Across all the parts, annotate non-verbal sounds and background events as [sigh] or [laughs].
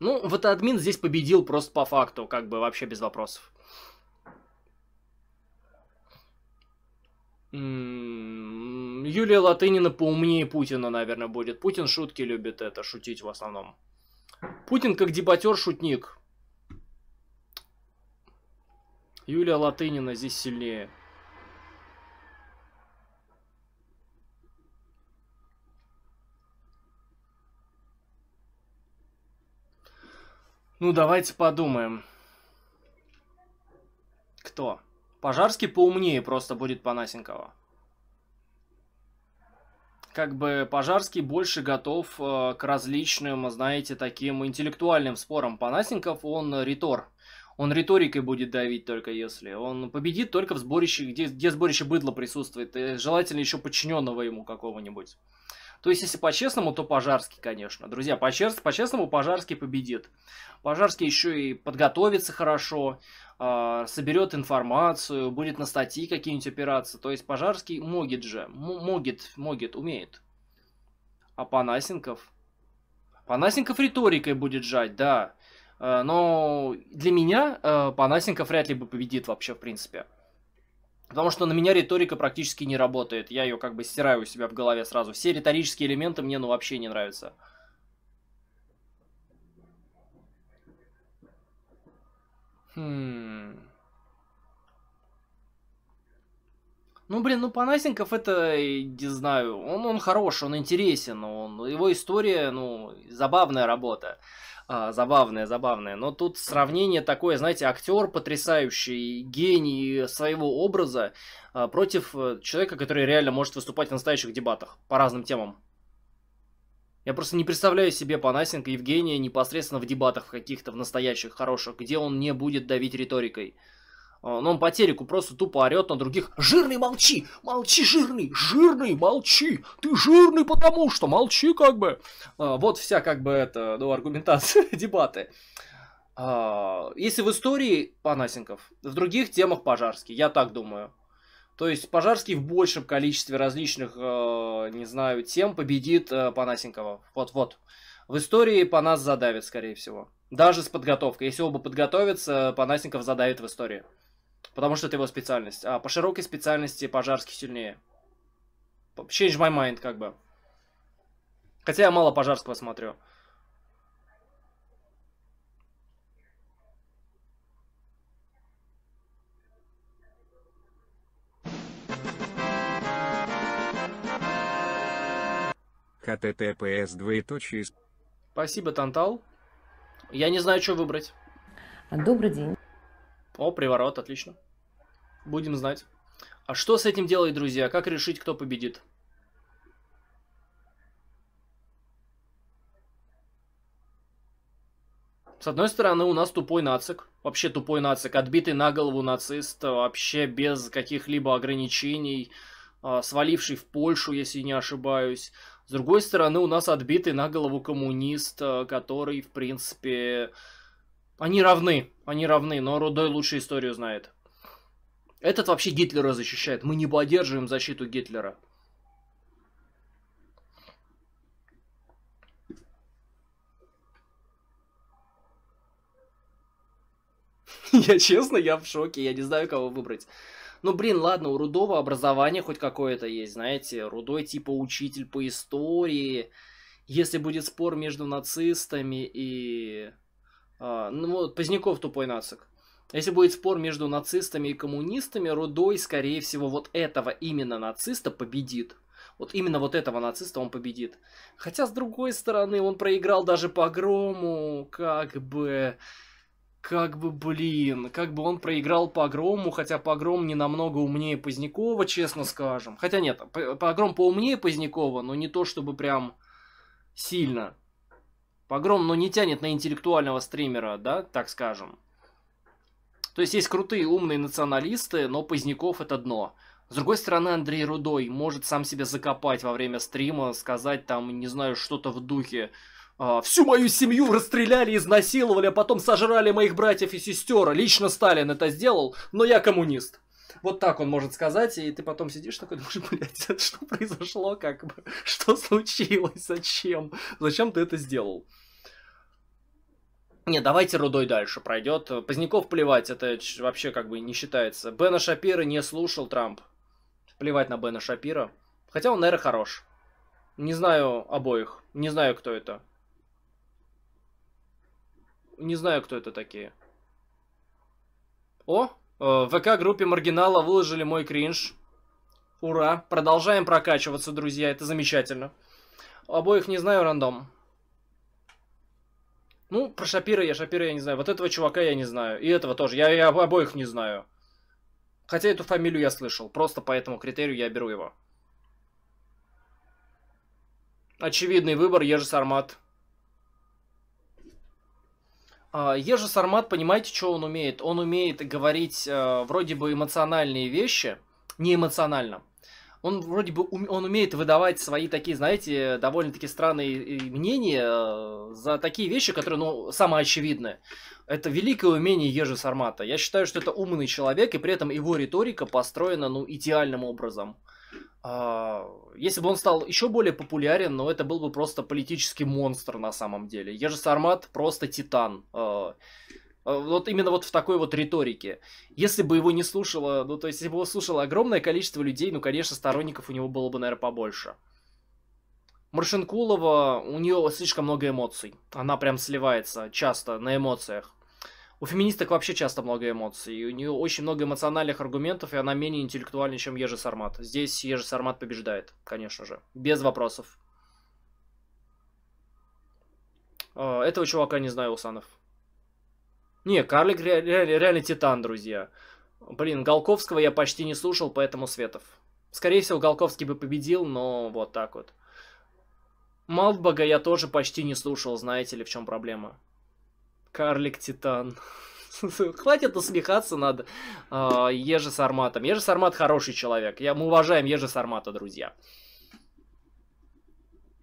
Ну, вот админ здесь победил просто по факту, как бы вообще без вопросов. М-м, Юлия Латынина поумнее Путина, наверное, будет. Путин шутки любит это, шутить в основном. Путин как дебатер шутник. Юлия Латынина здесь сильнее. Ну, давайте подумаем. Кто? Пожарский поумнее просто будет Панасенкова. Как бы Пожарский больше готов э, к различным, знаете, таким интеллектуальным спорам. Панасенков, он ритор. Он риторикой будет давить только если. Он победит только в сборище, где, где сборище быдла присутствует. И э, желательно еще подчиненного ему какого-нибудь. То есть, если по-честному, то Пожарский, конечно. Друзья, по-честному Пожарский победит. Пожарский еще и подготовится хорошо, а, соберет информацию, будет на статьи какие-нибудь опираться. То есть, Пожарский могит же. Могит, могит, умеет. А Панасенков? Панасенков риторикой будет жать, да. Э, но для меня э, Панасенков вряд ли бы победит вообще, в принципе. Потому что на меня риторика практически не работает. Я ее как бы стираю у себя в голове сразу. Все риторические элементы мне ну вообще не нравятся. Хм. Ну, блин, ну, Панасенков это, не знаю, он, он хорош, он интересен, он, его история, ну, забавная работа а, забавное, забавное. Но тут сравнение такое, знаете, актер потрясающий, гений своего образа а, против э, человека, который реально может выступать в настоящих дебатах по разным темам. Я просто не представляю себе Панасенко Евгения непосредственно в дебатах каких-то, в настоящих, хороших, где он не будет давить риторикой. А, но ну, он по телеку просто тупо орет на других. Жирный молчи, молчи жирный, жирный молчи, ты жирный потому что молчи как бы. А, вот вся как бы это, ну, аргументация, [laughs] дебаты. А, если в истории Панасенков, в других темах Пожарский, я так думаю. То есть Пожарский в большем количестве различных, не знаю, тем победит Панасенкова. Вот-вот. В истории Панас задавит, скорее всего. Даже с подготовкой. Если оба подготовятся, Панасенков задавит в истории. Потому что это его специальность. А по широкой специальности пожарский сильнее. Change my mind, как бы. Хотя я мало пожарского смотрю. https двоеточие. Спасибо, Тантал. Я не знаю, что выбрать. Добрый день. О, приворот, отлично. Будем знать. А что с этим делать, друзья? Как решить, кто победит? С одной стороны, у нас тупой нацик. Вообще тупой нацик. Отбитый на голову нацист. Вообще без каких-либо ограничений. А, сваливший в Польшу, если не ошибаюсь. С другой стороны, у нас отбитый на голову коммунист, а, который, в принципе... Они равны. Они равны, но Рудой лучше историю знает. Этот вообще Гитлера защищает. Мы не поддерживаем защиту Гитлера. [laughs] Я честно, я в шоке, я не знаю, кого выбрать. Ну, блин, ладно, у Рудова образование хоть какое-то есть, знаете. Рудой типа учитель по истории. Если будет спор между нацистами и... А, ну, вот, Поздняков тупой нацик. Если будет спор между нацистами и коммунистами, Рудой, скорее всего, вот этого именно нациста победит. Вот именно вот этого нациста он победит. Хотя, с другой стороны, он проиграл даже погрому, как бы... Как бы, блин, как бы он проиграл погрому, хотя погром не намного умнее Позднякова, честно скажем. Хотя нет, погром поумнее Позднякова, но не то чтобы прям сильно. Погром, но не тянет на интеллектуального стримера, да, так скажем. То есть есть крутые умные националисты, но Поздняков это дно. С другой стороны, Андрей Рудой может сам себя закопать во время стрима, сказать там, не знаю, что-то в духе. «А, Всю мою семью расстреляли, изнасиловали, а потом сожрали моих братьев и сестер. Лично Сталин это сделал, но я коммунист. Вот так он может сказать, и ты потом сидишь такой, думаешь, блядь, это [laughs] а что произошло, как бы, что случилось, зачем, зачем ты это сделал? Не, давайте Рудой дальше пройдет. Поздняков плевать, это вообще как бы не считается. Бена Шапира не слушал Трамп. Плевать на Бена Шапира. Хотя он, наверное, хорош. Не знаю обоих. Не знаю, кто это. Не знаю, кто это такие. О, э, в ВК-группе Маргинала выложили мой кринж. Ура, продолжаем прокачиваться, друзья, это замечательно. Обоих не знаю, рандом. Ну, про Шапира я, Шапира я не знаю. Вот этого чувака я не знаю. И этого тоже. Я, я обоих не знаю. Хотя эту фамилию я слышал. Просто по этому критерию я беру его. Очевидный выбор Ежи Сармат. А, Ежи Сармат, понимаете, что он умеет? Он умеет говорить э, вроде бы эмоциональные вещи, не эмоционально он вроде бы ум, он умеет выдавать свои такие, знаете, довольно-таки странные э, мнения э, за такие вещи, которые, ну, самые очевидные Это великое умение Ежи Сармата. Я считаю, что это умный человек, и при этом его риторика построена, ну, идеальным образом. А, если бы он стал еще более популярен, но ну, это был бы просто политический монстр на самом деле. Ежи Сармат просто титан. А, Э, вот именно вот в такой вот риторике. Если бы его не слушало, ну то есть если бы его слушало огромное количество людей, ну конечно сторонников у него было бы, наверное, побольше. Маршинкулова, у нее слишком много эмоций. Она прям сливается часто на эмоциях. У феминисток вообще часто много эмоций. И у нее очень много эмоциональных аргументов, и она менее интеллектуальна, чем Ежи Сармат. Здесь Ежи Сармат побеждает, конечно же. Без вопросов. Э, этого чувака не знаю, Усанов. Не, Карлик ре ре реально титан, друзья. Блин, Голковского я почти не слушал, поэтому Светов. Скорее всего, Голковский бы победил, но вот так вот. Малтбага я тоже почти не слушал, знаете ли, в чем проблема. Карлик Титан. [laughs] Хватит насмехаться над э, Ежи Сарматом. Ежи Сармат хороший человек. Я, мы уважаем Ежи Сармата, друзья.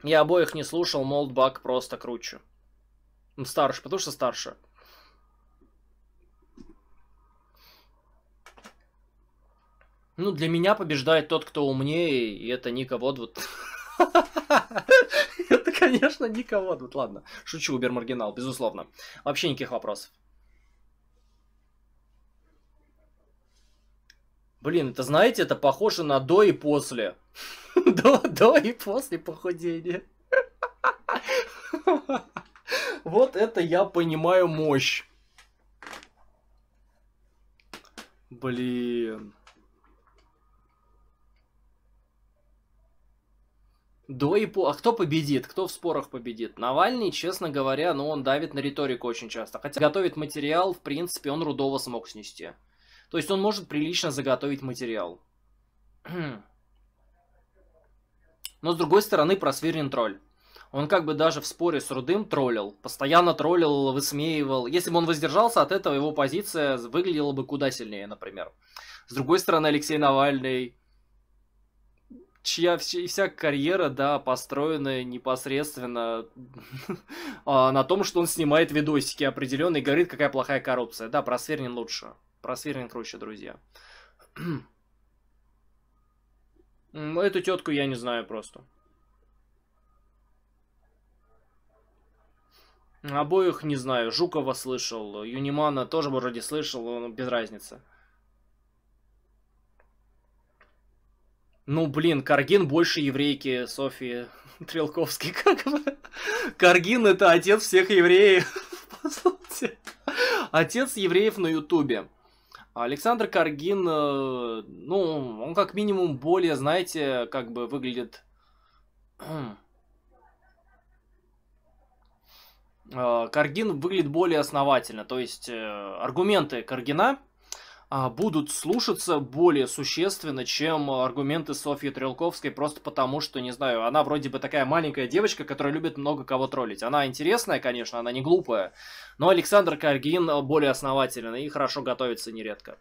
Я обоих не слушал, Молдбак просто круче. Старше, потому что старше. Ну, для меня побеждает тот, кто умнее, и это Ника Водвуд. [laughs] Это, конечно, Ника Водвуд. Ладно, шучу, убер-маргинал, безусловно. Вообще никаких вопросов. Блин, это, знаете, это похоже на до и после. [laughs] до, до и после похудения. [laughs] вот это я понимаю мощь. Блин. До и по... А кто победит? Кто в спорах победит? Навальный, честно говоря, ну он давит на риторику очень часто. Хотя готовит материал, в принципе, он Рудова смог снести. То есть он может прилично заготовить материал. [clears throat] Но с другой стороны, Просвирин тролль. Он как бы даже в споре с Рудым троллил. Постоянно троллил, высмеивал. Если бы он воздержался от этого, его позиция выглядела бы куда сильнее, например. С другой стороны, Алексей Навальный чья вся карьера, да, построена непосредственно [laughs] а, на том, что он снимает видосики определенные и говорит, какая плохая коррупция. Да, про Свернин лучше. Про Свернин круче, друзья. [clears throat] Эту тетку я не знаю просто. Обоих не знаю. Жукова слышал, Юнимана тоже вроде слышал, но без разницы. Ну, блин, Каргин больше еврейки Софии [laughs] Трелковской, [laughs] как бы. Каргин это отец всех евреев, [laughs] по Отец евреев на Ютубе. Александр Каргин, э, ну, он как минимум более, знаете, как бы выглядит... [clears throat] Э, Каргин выглядит более основательно, то есть э, аргументы Каргина а, будут слушаться более существенно, чем аргументы Софьи Трелковской, просто потому что, не знаю, она вроде бы такая маленькая девочка, которая любит много кого троллить. Она интересная, конечно, она не глупая, но Александр Каргин более основательный и хорошо готовится нередко.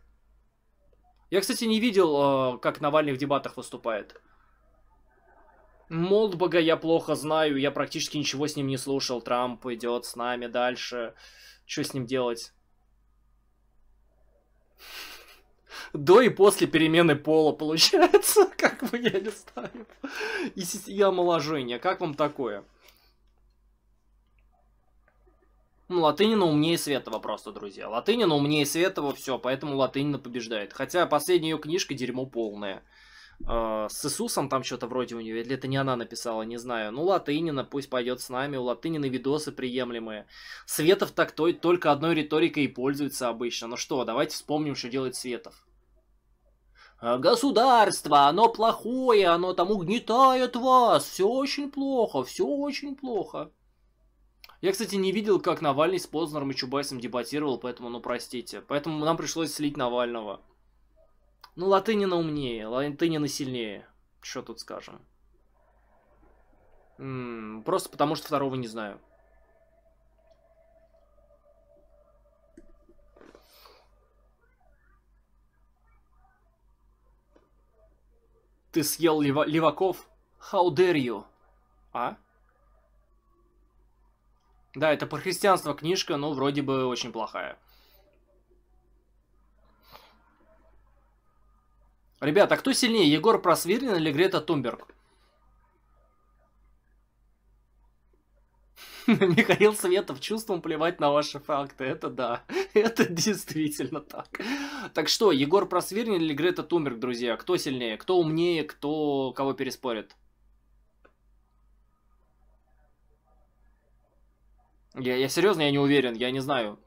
Я, кстати, не видел, а, как Навальный в дебатах выступает. Молдбога я плохо знаю, я практически ничего с ним не слушал. Трамп идет с нами дальше. Что с ним делать? До и после перемены пола получается, [laughs] как бы я не знаю. И, и омоложение, как вам такое? Ну, латынина умнее Светова просто, друзья. Латынина умнее Светова, все, поэтому Латынина побеждает. Хотя последняя ее книжка дерьмо полное. А, с Иисусом там что-то вроде у нее, или это не она написала, не знаю. Ну, Латынина пусть пойдет с нами, у Латынины видосы приемлемые. Светов так то, только одной риторикой и пользуется обычно. Ну что, давайте вспомним, что делает Светов. «А, государство, оно плохое, оно там угнетает вас, все очень плохо, все очень плохо. Я, кстати, не видел, как Навальный с Познером и Чубайсом дебатировал, поэтому, ну, простите. Поэтому нам пришлось слить Навального. Ну, Латынина умнее, Латынина сильнее. Что тут скажем? М -м, просто потому что второго не знаю. Ты съел лева леваков? How dare you? А? Да, это про христианство книжка, но вроде бы очень плохая. Ребята, а кто сильнее, Егор Просвирнин или Грета Тумберг? [laughs] Михаил Светов, чувством плевать на ваши факты. Это да. [laughs] Это действительно так. Так что, Егор Просвирнин или Грета Тумберг, друзья? Кто сильнее? Кто умнее? Кто кого переспорит? Я, я серьезно, я не уверен. Я не знаю.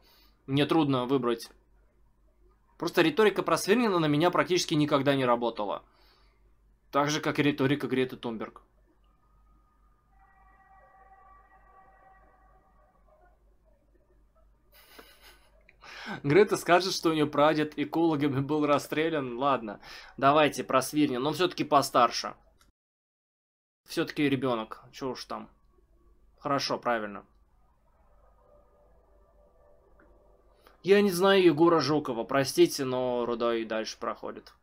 Мне трудно выбрать. Просто риторика Просвирнина на меня практически никогда не работала. Так же, как и риторика Греты Тунберг. Грета скажет, что у нее прадед экологами был расстрелян. Ладно, давайте про Свирнин, но все-таки постарше. Все-таки ребенок, чего уж там. Хорошо, правильно. Я не знаю Егора Жукова, простите, но Рудой дальше проходит.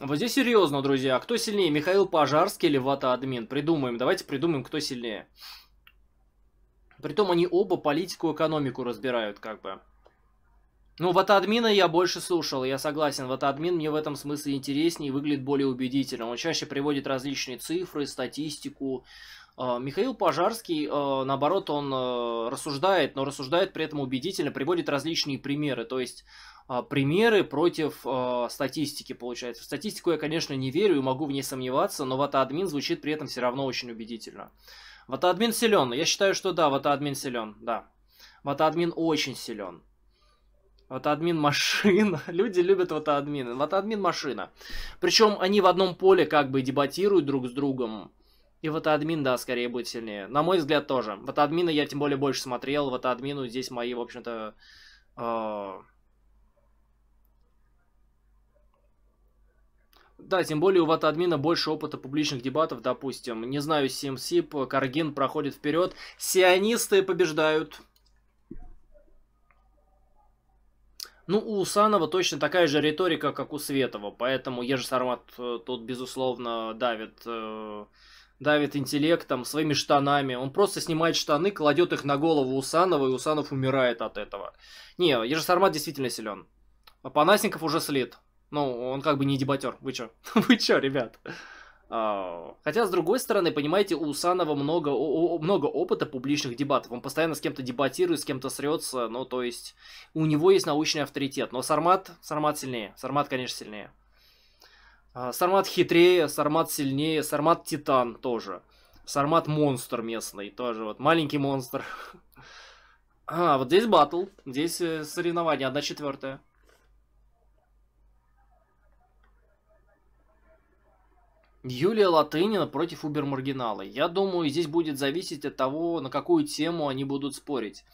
Вот здесь серьезно, друзья. Кто сильнее, Михаил Пожарский или Вата Админ? Придумаем, давайте придумаем, кто сильнее. Притом они оба политику и экономику разбирают, как бы. Ну, вот админа я больше слушал, я согласен. Вот админ мне в этом смысле интереснее и выглядит более убедительно. Он чаще приводит различные цифры, статистику. А, Михаил Пожарский, а, наоборот, он а, рассуждает, но рассуждает при этом убедительно, приводит различные примеры. То есть примеры против статистики, получается. В статистику я, конечно, не верю и могу в ней сомневаться, но вот админ звучит при этом все равно очень убедительно. Вот админ силен. Я считаю, что да, вот админ силен, да. Вот админ очень силен. Вот админ машина. [laughs] Люди любят вот админы. Вот админ машина. Причем они в одном поле как бы дебатируют друг с другом. И вот админ, да, скорее будет сильнее. На мой взгляд, тоже. Вот админа я тем более больше смотрел. Вот админу здесь мои, в общем-то... Э... Да, тем более у вот админа больше опыта публичных дебатов, допустим. Не знаю, Симсип, Каргин проходит вперед. Сионисты побеждают. Ну, у Усанова точно такая же риторика, как у Светова, поэтому Ежесармат э, тут, безусловно, давит, э, давит интеллектом, своими штанами. Он просто снимает штаны, кладет их на голову Усанова, и Усанов умирает от этого. Не, Ежесармат действительно силен. А Панасников уже слит. Ну, он как бы не дебатер. Вы чё? [laughs] Вы чё, ребят? Хотя, с другой стороны, понимаете, у Усанова много, много опыта публичных дебатов. Он постоянно с кем-то дебатирует, с кем-то срется. Ну, то есть, у него есть научный авторитет. Но Сармат, Сармат сильнее. Сармат, конечно, сильнее. А, Сармат хитрее, Сармат сильнее, Сармат Титан тоже. Сармат монстр местный тоже, вот маленький монстр. [laughs] А, вот здесь батл, здесь э, соревнование, одна четвертая. Юлия Латынина против Убер-маргинала. Я думаю, здесь будет зависеть от того, на какую тему они будут спорить.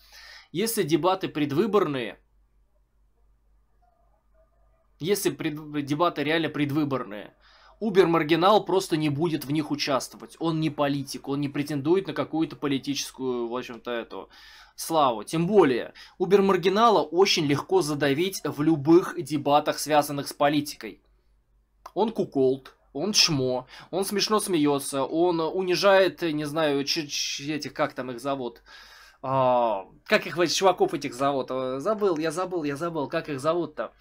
Если дебаты предвыборные, если пред... дебаты реально предвыборные, Убер-маргинал просто не будет в них участвовать. Он не политик, он не претендует на какую-то политическую, в общем-то, эту славу. Тем более, Убер-маргинала очень легко задавить в любых дебатах, связанных с политикой. Он куколт он чмо, он смешно смеется, он унижает, не знаю, этих, как там их зовут, а, как их, чуваков этих зовут, а, забыл, я забыл, я забыл, как их зовут-то.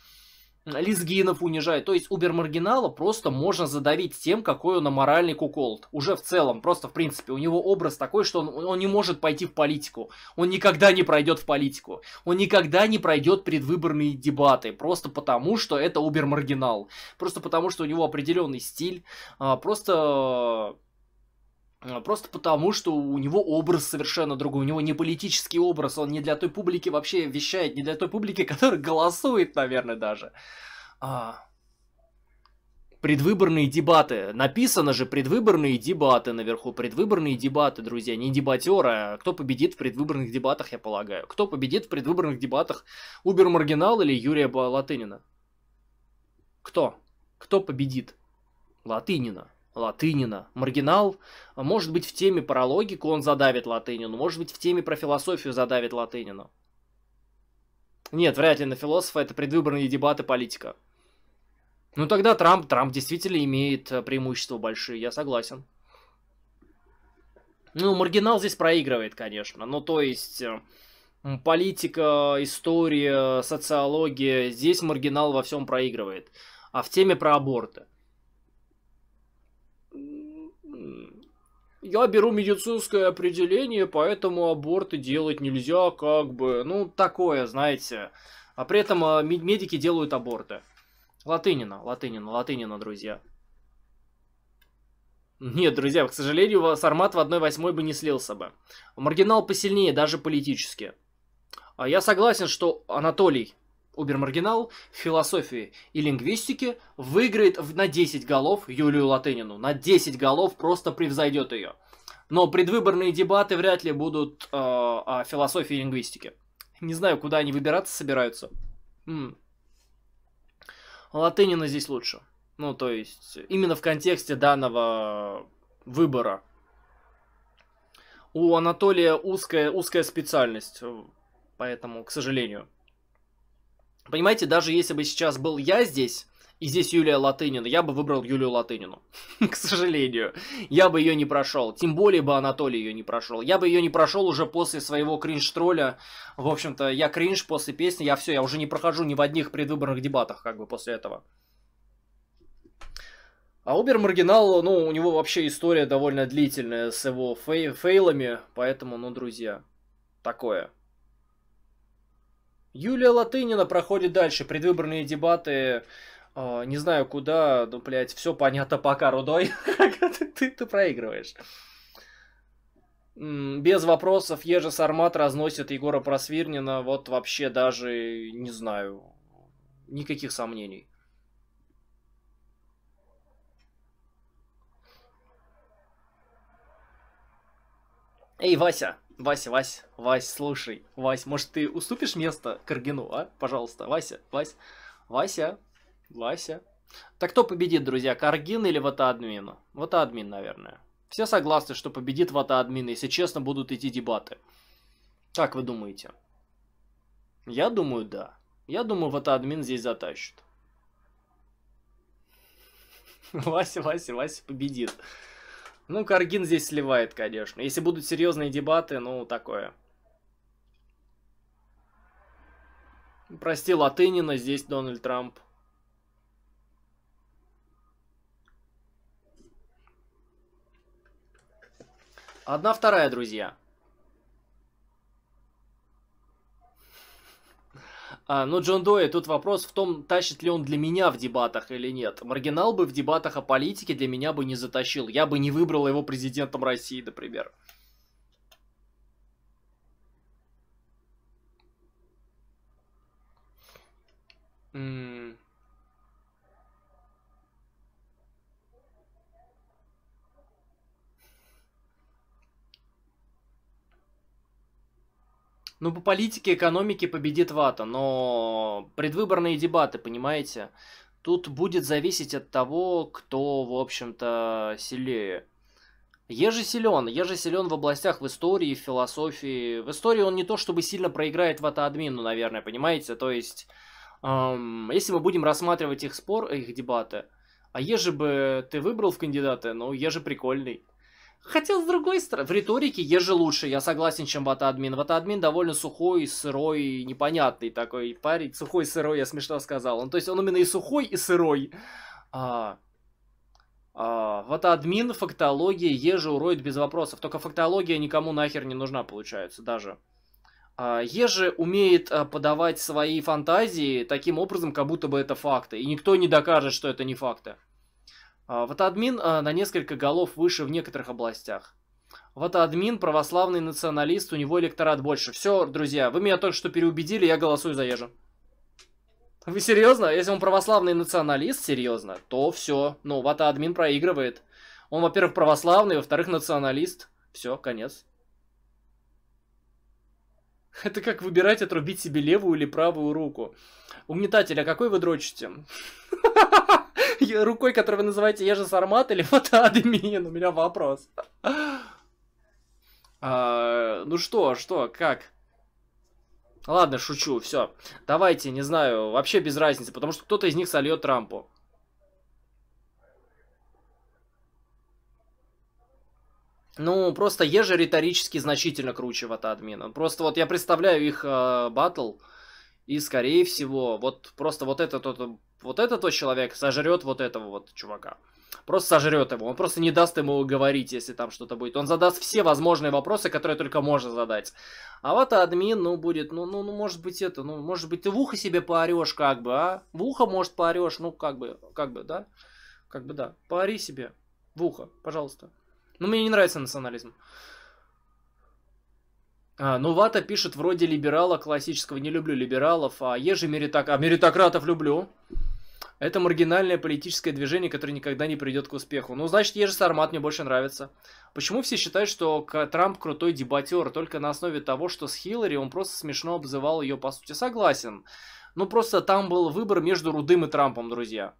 Лизгинов унижает. То есть убер-маргинала просто можно задавить тем, какой он аморальный куколд. Уже в целом, просто в принципе. У него образ такой, что он, он не может пойти в политику. Он никогда не пройдет в политику. Он никогда не пройдет предвыборные дебаты. Просто потому, что это убер-маргинал. Просто потому, что у него определенный стиль. А, просто а, просто потому, что у него образ совершенно другой, у него не политический образ, он не для той публики вообще вещает, не для той публики, [laughs] которая голосует, наверное, даже. А... Предвыборные дебаты. Написано же предвыборные дебаты наверху. Предвыборные дебаты, друзья, не дебатера, а кто победит в предвыборных дебатах, я полагаю. Кто победит в предвыборных дебатах? Убер Маргинал или Юрия Латынина? Кто? Кто победит? Латынина. Латынина. Маргинал, может быть, в теме про логику он задавит Латынину, может быть, в теме про философию задавит Латынину. Нет, вряд ли на философа это предвыборные дебаты политика. Ну тогда Трамп, Трамп действительно имеет э, преимущества большие, я согласен. Ну, маргинал здесь проигрывает, конечно. Ну, то есть, э, политика, история, социология, здесь маргинал во всем проигрывает. А в теме про аборты – я беру медицинское определение, поэтому аборты делать нельзя, как бы, ну, такое, знаете. А при этом а, медики делают аборты. Латынина, латынина, латынина, друзья. Нет, друзья, к сожалению, Сармат в 1-8 бы не слился бы. Маргинал посильнее, даже политически. А Я согласен, что Анатолий, Убермаргинал в философии и лингвистике выиграет на 10 голов Юлию Латынину. На 10 голов просто превзойдет ее. Но предвыборные дебаты вряд ли будут э, о философии и лингвистике. Не знаю, куда они выбираться собираются. М-м. Латынина здесь лучше. Ну, то есть, именно в контексте данного выбора. У Анатолия узкая, узкая специальность, э, поэтому, к сожалению. Понимаете, даже если бы сейчас был я здесь, и здесь Юлия Латынина, я бы выбрал Юлию Латынину. [laughs] К сожалению, я бы ее не прошел. Тем более бы Анатолий ее не прошел. Я бы ее не прошел уже после своего кринж-тролля. В общем-то, я кринж после песни, я все, я уже не прохожу ни в одних предвыборных дебатах, как бы после этого. А Убер Маргинал, ну, у него вообще история довольно длительная с его фей фейлами, поэтому, ну, друзья, такое. Юлия Латынина проходит дальше. Предвыборные дебаты а, не знаю куда, ну, блядь, все понятно пока, Рудой, [laughs] ты, ты проигрываешь. Без вопросов, Ежа Сармат разносит Егора Просвирнина, вот вообще даже, не знаю, никаких сомнений. Эй, Вася, Вася, Вася, Вася, слушай, Вася, может, ты уступишь место Каргину, а? Пожалуйста, Вася, Вася, Вася, Вася. Так кто победит, друзья, Каргин или Ватаадмин? Ватаадмин, наверное. Все согласны, что победит Ватаадмин, если честно, будут идти дебаты. Как вы думаете? Я думаю, да. Я думаю, Ватаадмин здесь затащит. [laughs] Вася, Вася, Вася победит. Ну, Каргин здесь сливает, конечно. Если будут серьезные дебаты, ну, такое. Прости Латынина, здесь Дональд Трамп. Одна вторая, друзья. А, ну, Джон Дой, тут вопрос в том, тащит ли он для меня в дебатах или нет. Маргинал бы в дебатах о политике для меня бы не затащил. Я бы не выбрал его президентом России, например. М -м Ну, по политике, экономике победит вата, но предвыборные дебаты, понимаете? Тут будет зависеть от того, кто, в общем-то, сильнее. Еже силен, еже силен в областях в истории, в философии. В истории он не то чтобы сильно проиграет вата-админу, наверное, понимаете? То есть, эм, если мы будем рассматривать их спор, их дебаты, а еже бы ты выбрал в кандидаты, ну, еже прикольный. Хотя, с другой стороны, в риторике Ежи лучше, я согласен, чем Вата-админ. Вата-админ довольно сухой, сырой, непонятный такой парень. Сухой, сырой, я смешно сказал. Он, то есть он именно и сухой, и сырой. А, а, Вата-админ, фактология, Ежи уроет без вопросов. Только фактология никому нахер не нужна, получается, даже. А, Ежи умеет а, подавать свои фантазии таким образом, как будто бы это факты. И никто не докажет, что это не факты. А, вот админ а, на несколько голов выше в некоторых областях. Вот админ православный националист, у него электорат больше. Все, друзья, вы меня только что переубедили, я голосую за Ежа. Вы серьезно? Если он православный националист, серьезно, то все. Ну, вот админ проигрывает. Он, во-первых, православный, во-вторых, националист. Все, конец. [laughs] Это как выбирать, отрубить себе левую или правую руку. Угнетатель, а какой вы дрочите? [laughs] рукой, которую вы называете Ежа Сармат или [laughs] фотоадмин? У меня вопрос. А, ну что, что, как? Ладно, шучу, все. Давайте, не знаю, вообще без разницы, потому что кто-то из них сольет Трампу. Ну, просто Ежи риторически значительно круче вата админа. Просто вот я представляю их э, батл. Э, и, скорее всего, вот просто вот этот вот, эм, вот этот вот человек сожрет вот этого вот чувака. Просто сожрет его. Он просто не даст ему говорить, если там что-то будет. Он задаст все возможные вопросы, которые только можно задать. А вот админ, ну, будет, ну, ну, ну, может быть, это, ну, может быть, ты в ухо себе поорешь, как бы, а? В ухо, может, поорешь, ну, как бы, как бы, да? Как бы, да. Поори себе в ухо, пожалуйста. Ну, мне не нравится национализм. А, ну, Вата пишет вроде либерала классического. Не люблю либералов, а еже мериток... а меритократов люблю. Это маргинальное политическое движение, которое никогда не придет к успеху. Ну, значит, Ежи Сармат мне больше нравится. Почему все считают, что Трамп крутой дебатер только на основе того, что с Хиллари он просто смешно обзывал ее по сути? Согласен. Ну, просто там был выбор между Рудым и Трампом, друзья.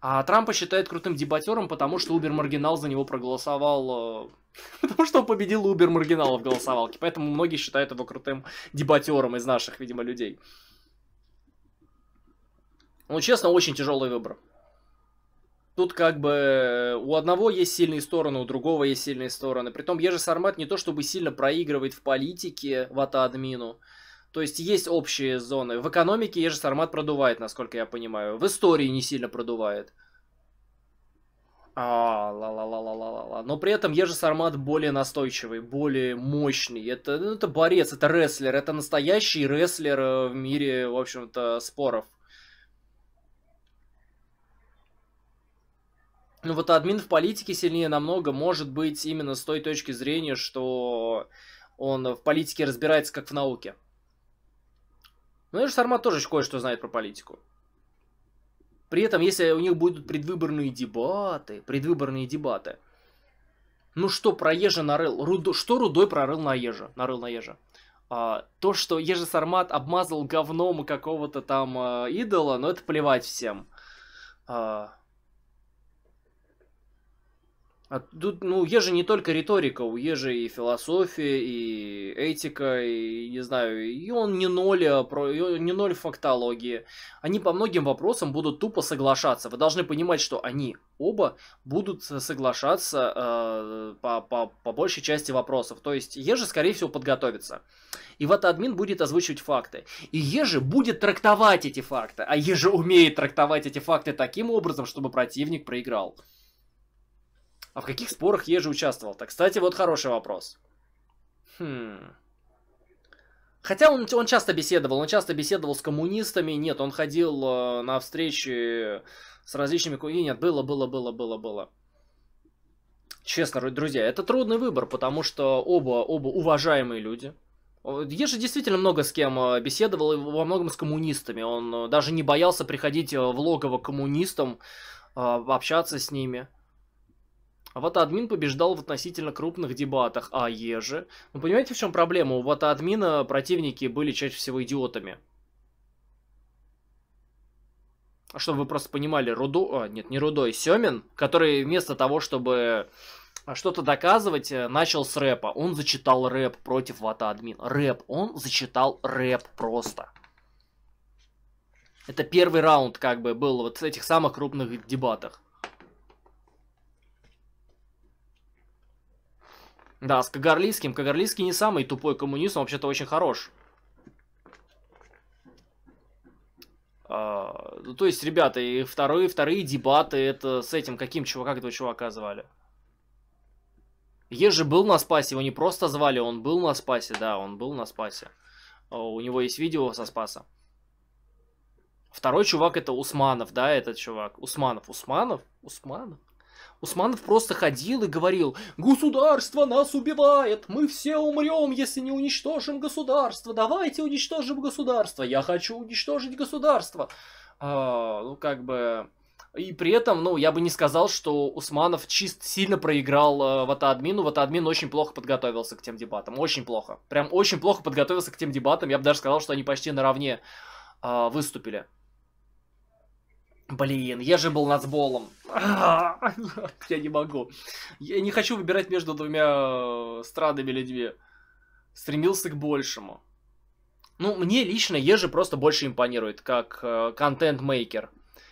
А Трампа считают крутым дебатером, потому что Убер Маргинал за него проголосовал э, [laughs] Потому что он победил Убер Маргинала в голосовалке. Поэтому многие считают его крутым дебатером из наших, видимо, людей. Ну, честно, очень тяжелый выбор. Тут как бы э, у одного есть сильные стороны, у другого есть сильные стороны. Притом Ежи Сармат не то чтобы сильно проигрывает в политике вата-админу. То есть есть общие зоны. В экономике Ежи Сармат продувает, насколько я понимаю. В истории не сильно продувает. А, ла-ла-ла-ла-ла-ла. Но при этом Ежи Сармат более настойчивый, более мощный. Это, ну, это борец, это рестлер, это настоящий рестлер э, в мире, в общем-то, споров. Ну вот админ в политике сильнее намного, может быть, именно с той точки зрения, что он в политике разбирается как в науке. Ну, Ежи Сармат тоже кое-что знает про политику. При этом, если у них будут предвыборные дебаты, предвыборные дебаты, ну что про Ежа нарыл, Руду, что Рудой прорыл на Ежа, нарыл на Ежа? А, то, что Ежа Сармат обмазал говном какого-то там а, идола, но ну это плевать всем. А, а тут, ну, у же не только риторика, у же и философия, и этика, и, не знаю, и он не ноль, а про, не ноль фактологии. Они по многим вопросам будут тупо соглашаться. Вы должны понимать, что они оба будут соглашаться э, по, по, по большей части вопросов. То есть Ежи, скорее всего, подготовится. И вот админ будет озвучивать факты. И Ежи будет трактовать эти факты. А Ежи умеет трактовать эти факты таким образом, чтобы противник проиграл. А в каких спорах Ежи участвовал? Так, кстати, вот хороший вопрос. Хм. Хотя он, он часто беседовал, он часто беседовал с коммунистами, нет, он ходил э, на встречи с различными... И нет, было, было, было, было, было. Честно, друзья, это трудный выбор, потому что оба, оба уважаемые люди. Ежи действительно много с кем э, беседовал, и во многом с коммунистами. Он э, даже не боялся приходить э, в логово коммунистам, общаться с ними. А Вата-админ побеждал в относительно крупных дебатах, а Еже... Ну, понимаете, в чем проблема? У Вата-админа противники были чаще всего идиотами. А чтобы вы просто понимали, Руду... А, нет, не Рудой, Семин, который вместо того, чтобы а, что-то доказывать, э, начал с рэпа. Он зачитал рэп против Вата-админ. Рэп. Он зачитал рэп просто. Это первый раунд, как бы, был вот в этих самых крупных дебатах. Да, с Кагарлицким. Кагарлицкий не самый тупой коммунист, он вообще-то очень хорош. А, ну, то есть, ребята, и вторые, вторые дебаты это с этим, каким чувак, как этого чувака звали? Ежи был на спасе, его не просто звали, он был на спасе, да, он был на спасе. А, у него есть видео со спаса. Второй чувак это Усманов, да, этот чувак. Усманов, Усманов, Усманов. Усманов просто ходил и говорил, «Государство нас убивает! Мы все умрем, если не уничтожим государство! Давайте уничтожим государство! Я хочу уничтожить государство!» а, Ну, как бы... И при этом, ну, я бы не сказал, что Усманов чист сильно проиграл э, Ватаадмину. Ватаадмин очень плохо подготовился к тем дебатам. Очень плохо. Прям очень плохо подготовился к тем дебатам. Я бы даже сказал, что они почти наравне э, выступили. Блин, я же был нацболом. [laughs] Я не могу. Я не хочу выбирать между двумя э, страдами или Стремился к большему. Ну, мне лично Ежи просто больше импонирует, как э, контент-мейкер.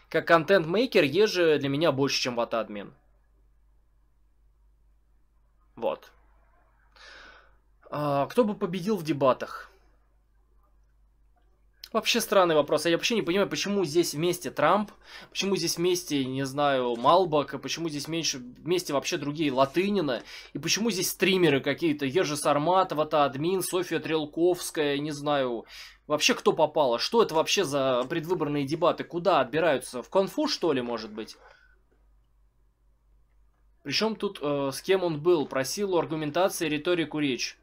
Как контент-мейкер Ежи для меня больше, чем вата-админ. Вот. А, кто бы победил в дебатах? Вообще странный вопрос. Я вообще не понимаю, почему здесь вместе Трамп, почему здесь вместе, не знаю, Малбак, почему здесь меньше вместе вообще другие Латынина, и почему здесь стримеры какие-то, Ержи Сарматова-то, админ, Софья Трелковская, не знаю, вообще кто попало, что это вообще за предвыборные дебаты, куда отбираются, в конфу что ли, может быть? Причем тут э, с кем он был, просил аргументации, риторику речь.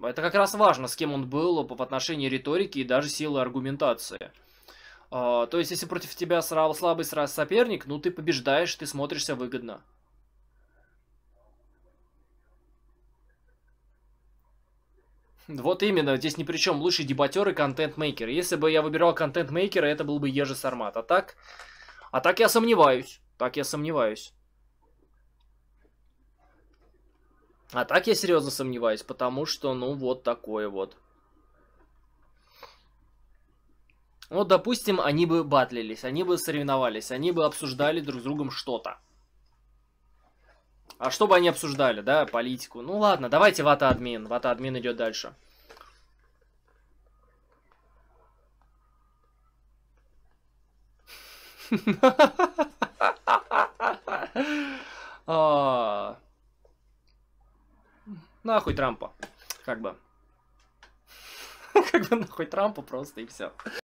Это как раз важно, с кем он был по отношении риторики и даже силы аргументации. А, то есть, если против тебя сразу слабый сразу соперник, ну ты побеждаешь, ты смотришься выгодно. Вот именно, здесь ни при чем лучший дебатер и контент-мейкер. Если бы я выбирал контент-мейкера, это был бы Ежи Сармат. А так, а так я сомневаюсь. Так я сомневаюсь. А так я серьезно сомневаюсь, потому что, ну, вот такое вот. Вот, допустим, они бы батлились, они бы соревновались, они бы обсуждали друг с другом что-то. А что бы они обсуждали, да, политику? Ну ладно, давайте вата-админ. Вата-админ идет дальше. [laughs] А, нахуй Трампа. Как бы. [laughs] Как бы нахуй Трампа просто и все.